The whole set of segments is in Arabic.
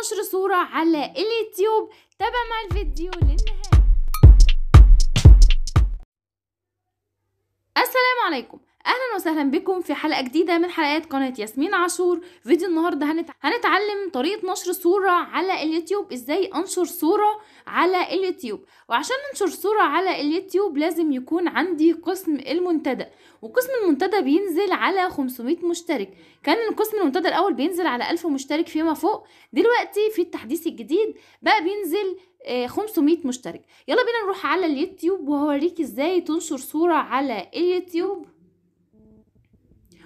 ونشر صورة على اليوتيوب تابع مع الفيديو للنهاية السلام عليكم اهلا وسهلا بكم في حلقه جديده من حلقات قناه ياسمين عاشور فيديو النهارده هنت... هنتعلم طريقه نشر صوره على اليوتيوب ازاي انشر صوره على اليوتيوب وعشان ننشر صوره على اليوتيوب لازم يكون عندي قسم المنتدى وقسم المنتدى بينزل على 500 مشترك كان القسم المنتدى الاول بينزل على 1000 مشترك فيما فوق دلوقتي في التحديث الجديد بقى بينزل 500 آه، مشترك يلا بينا نروح على اليوتيوب وهوريك ازاي تنشر صوره على اليوتيوب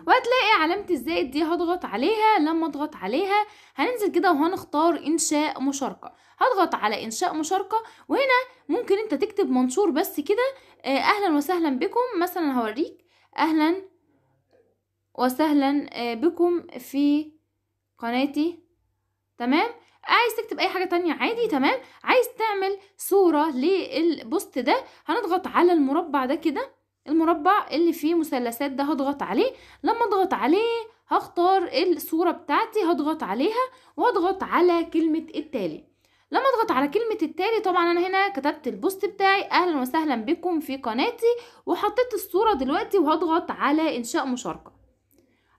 وهتلاقي علامة الزائد دي هضغط عليها لما اضغط عليها هننزل كده وهنختار انشاء مشاركة هضغط على انشاء مشاركة وهنا ممكن انت تكتب منشور بس كده آه، اهلا وسهلا بكم مثلا هوريك اهلا وسهلا آه، بكم في قناتي تمام عايز تكتب اي حاجة تانية عادي تمام عايز تعمل صورة للبوست ده هنضغط على المربع ده كده المربع اللي فيه مثلثات ده هضغط عليه لما اضغط عليه هختار الصورة بتاعتي هضغط عليها وهضغط على كلمة التالي لما اضغط على كلمة التالي طبعا انا هنا كتبت البوست بتاعي اهلا وسهلا بكم في قناتي وحطيت الصورة دلوقتي وهضغط على انشاء مشاركة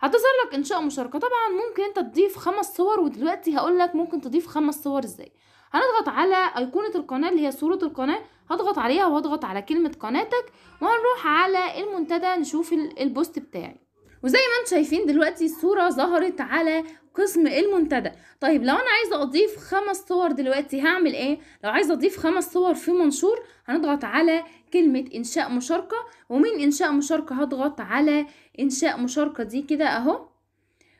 هتظهر لك انشاء مشاركه طبعا ممكن انت تضيف خمس صور ودلوقتي هقول لك ممكن تضيف خمس صور ازاي هنضغط على ايقونه القناه اللي هي صوره القناه هضغط عليها وهضغط على كلمه قناتك وهنروح على المنتدى نشوف البوست بتاعي وزي ما انتم شايفين دلوقتي الصورة ظهرت على قسم المنتدى طيب لو انا عايزة اضيف خمس صور دلوقتي هعمل ايه لو عايزة اضيف خمس صور في منشور هنضغط على كلمة انشاء مشاركة ومن انشاء مشاركة هضغط على انشاء مشاركة دي كده اهو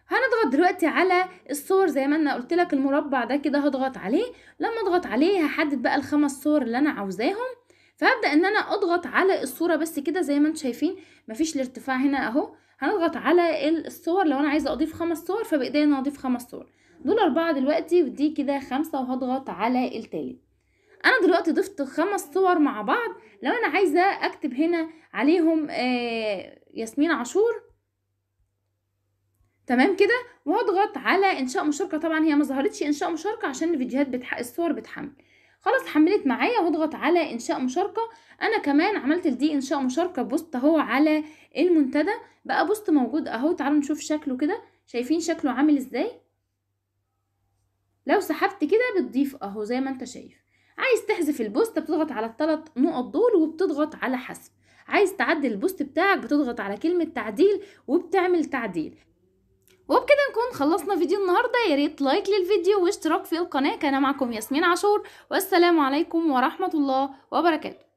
هنضغط دلوقتي على الصور زي ما انا قلت لك المربع ده كده هضغط عليه لما اضغط عليه هحدد بقى الخمس صور اللي انا عاوزاهم فهبدأ ان انا اضغط على الصورة بس كده زي ما انتم شايفين مفيش الارتفاع هنا اهو هنضغط على الصور لو انا عايزة اضيف خمس صور فبايديا انا اضيف خمس صور دول اربعة دلوقتي ودي كده خمسة وهضغط على التالت انا دلوقتي ضفت خمس صور مع بعض لو انا عايزة اكتب هنا عليهم آه ياسمين عاشور تمام كده وهضغط على انشاء مشاركه طبعا هي ما ظهرتش انشاء مشاركه عشان الفيديوهات بتح... الصور بتحمل خلاص حملت معايا واضغط على انشاء مشاركه انا كمان عملت لدي انشاء مشاركه بوست اهو على المنتدى بقى بوست موجود اهو تعالوا نشوف شكله كده شايفين شكله عامل ازاي لو سحبت كده بتضيف اهو زي ما انت شايف عايز تحذف البوست بتضغط على الثلاث نقط دول وبتضغط على حذف عايز تعدل البوست بتاعك بتضغط على كلمة تعديل وبتعمل تعديل وبكده نكون خلصنا فيديو النهارده يا ريت لايك للفيديو واشتراك في القناه كان معكم ياسمين عاشور والسلام عليكم ورحمه الله وبركاته